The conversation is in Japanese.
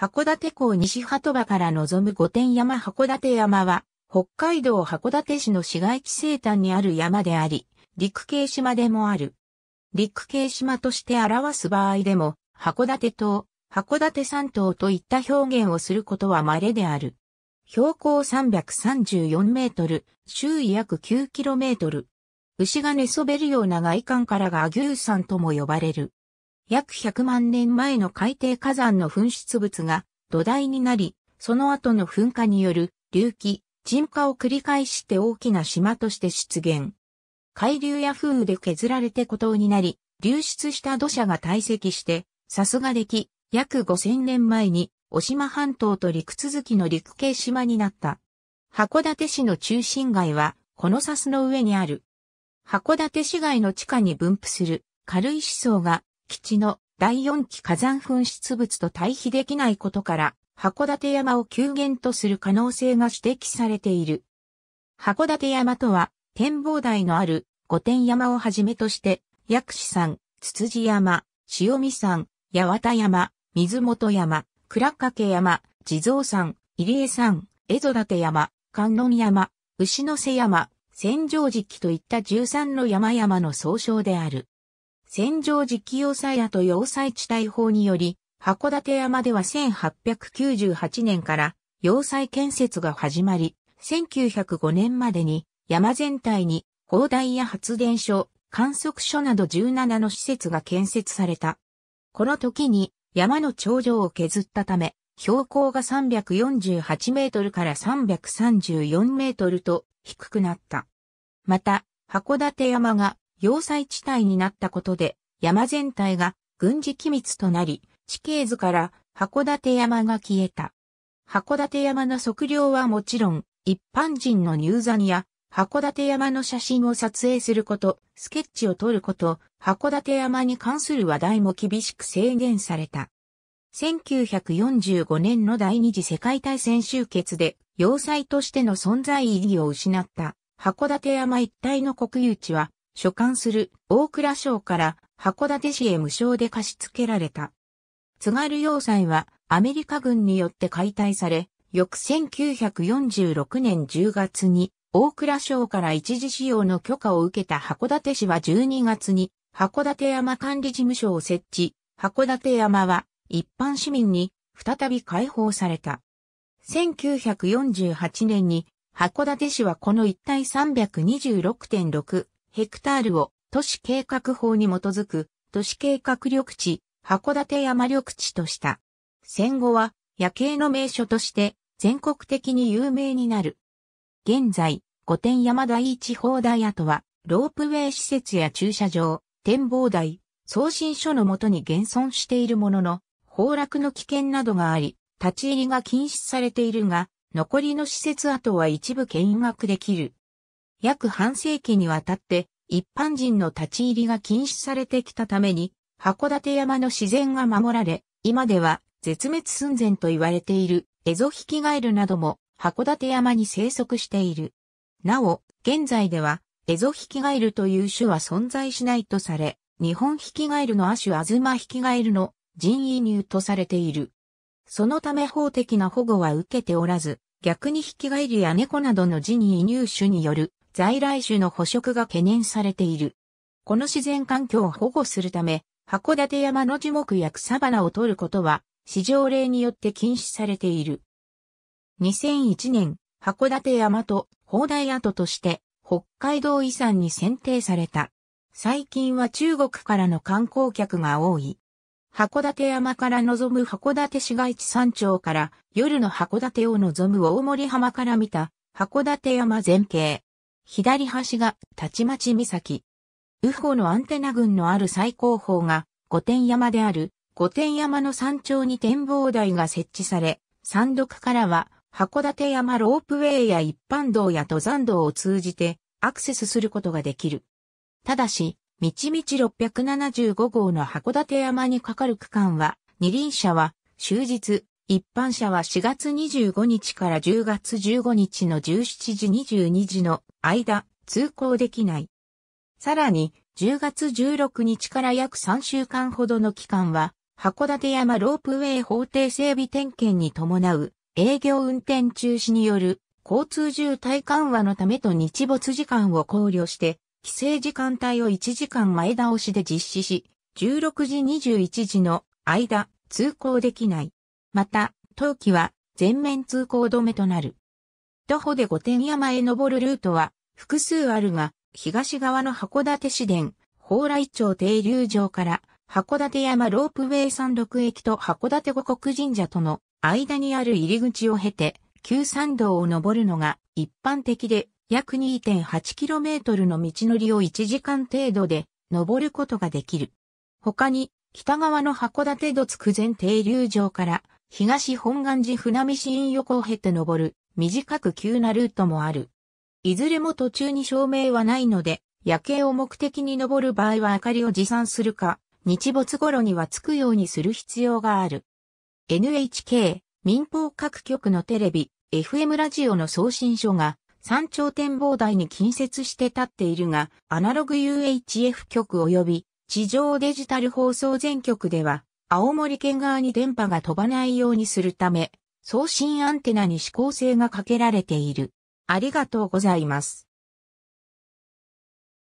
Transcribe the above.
函館港西鳩場から望む御殿山函館山は、北海道函館市の市街地西端にある山であり、陸系島でもある。陸系島として表す場合でも、函館島、函館山島といった表現をすることは稀である。標高334メートル、周囲約9キロメートル。牛が寝そべるような外観からが牛山とも呼ばれる。約100万年前の海底火山の噴出物が土台になり、その後の噴火による隆起、沈下を繰り返して大きな島として出現。海流や風雨で削られて孤島になり、流出した土砂が堆積して、さすができ、約5000年前に、お島半島と陸続きの陸系島になった。函館市の中心街は、このスの上にある。函館市街の地下に分布する軽い思想が基地の第四期火山噴出物と対比できないことから、函館山を急減とする可能性が指摘されている。函館山とは、展望台のある御殿山をはじめとして、薬師山、つつじ山、塩見山、八幡山、水本山、倉掛山、地蔵山、入江山、江戸立山、観音山、牛の瀬山、千畳敷といった13の山々の総称である。戦場時期要塞と要塞地帯法により、函館山では1898年から要塞建設が始まり、1905年までに山全体に砲台や発電所、観測所など17の施設が建設された。この時に山の頂上を削ったため、標高が348メートルから334メートルと低くなった。また、函館山が要塞地帯になったことで、山全体が軍事機密となり、地形図から函館山が消えた。函館山の測量はもちろん、一般人の入山や、函館山の写真を撮影すること、スケッチを撮ること、函館山に関する話題も厳しく制限された。1945年の第二次世界大戦終結で、要塞としての存在意義を失った、函館山一帯の国有地は、所管する大倉省から函館市へ無償で貸し付けられた。津軽要塞はアメリカ軍によって解体され、翌1946年10月に大倉省から一時使用の許可を受けた函館市は12月に函館山管理事務所を設置、函館山は一般市民に再び解放された。1948年に函館市はこの一帯326.6ヘクタールを都市計画法に基づく都市計画緑地、函館山緑地とした。戦後は夜景の名所として全国的に有名になる。現在、御殿山第一砲台跡は、ロープウェイ施設や駐車場、展望台、送信所のもとに現存しているものの、崩落の危険などがあり、立ち入りが禁止されているが、残りの施設跡は一部見学できる。約半世紀にわたって一般人の立ち入りが禁止されてきたために、函館山の自然が守られ、今では絶滅寸前と言われているエゾヒキガエルなども函館山に生息している。なお、現在ではエゾヒキガエルという種は存在しないとされ、日本ヒキガエルの亜種アズマヒキガエルの人移入とされている。そのため法的な保護は受けておらず、逆にヒキガエルや猫などの人移入種による在来種の捕食が懸念されている。この自然環境を保護するため、函館山の樹木や草花を取ることは、市場例によって禁止されている。2001年、函館山と砲台跡として北海道遺産に選定された。最近は中国からの観光客が多い。函館山から望む函館市街地山頂から夜の函館を望む大森浜から見た函館山全景。左端がたちまち岬。右方のアンテナ群のある最高峰が御殿山である御殿山の山頂に展望台が設置され、山麓からは函館山ロープウェイや一般道や登山道を通じてアクセスすることができる。ただし、道々675号の函館山にかかる区間は、二輪車は終日一般車は4月25日から10月15日の17時22時の間、通行できない。さらに、10月16日から約3週間ほどの期間は、函館山ロープウェイ法定整備点検に伴う営業運転中止による交通渋滞緩和のためと日没時間を考慮して、規制時間帯を1時間前倒しで実施し、16時21時の間、通行できない。また、冬季は全面通行止めとなる。徒歩で御殿山へ登るルートは複数あるが、東側の函館市電、蓬莱町停留場から函館山ロープウェイ山麓駅と函館五国神社との間にある入り口を経て、旧山道を登るのが一般的で、約 2.8km の道のりを1時間程度で登ることができる。他に、北側の函館津筑前停留場から東本願寺船見市院横を経て登る短く急なルートもある。いずれも途中に照明はないので、夜景を目的に登る場合は明かりを持参するか、日没頃には着くようにする必要がある。NHK、民放各局のテレビ、FM ラジオの送信所が山頂展望台に近接して立っているが、アナログ UHF 局及び地上デジタル放送全局では青森県側に電波が飛ばないようにするため、送信アンテナに指向性がかけられている。ありがとうございます。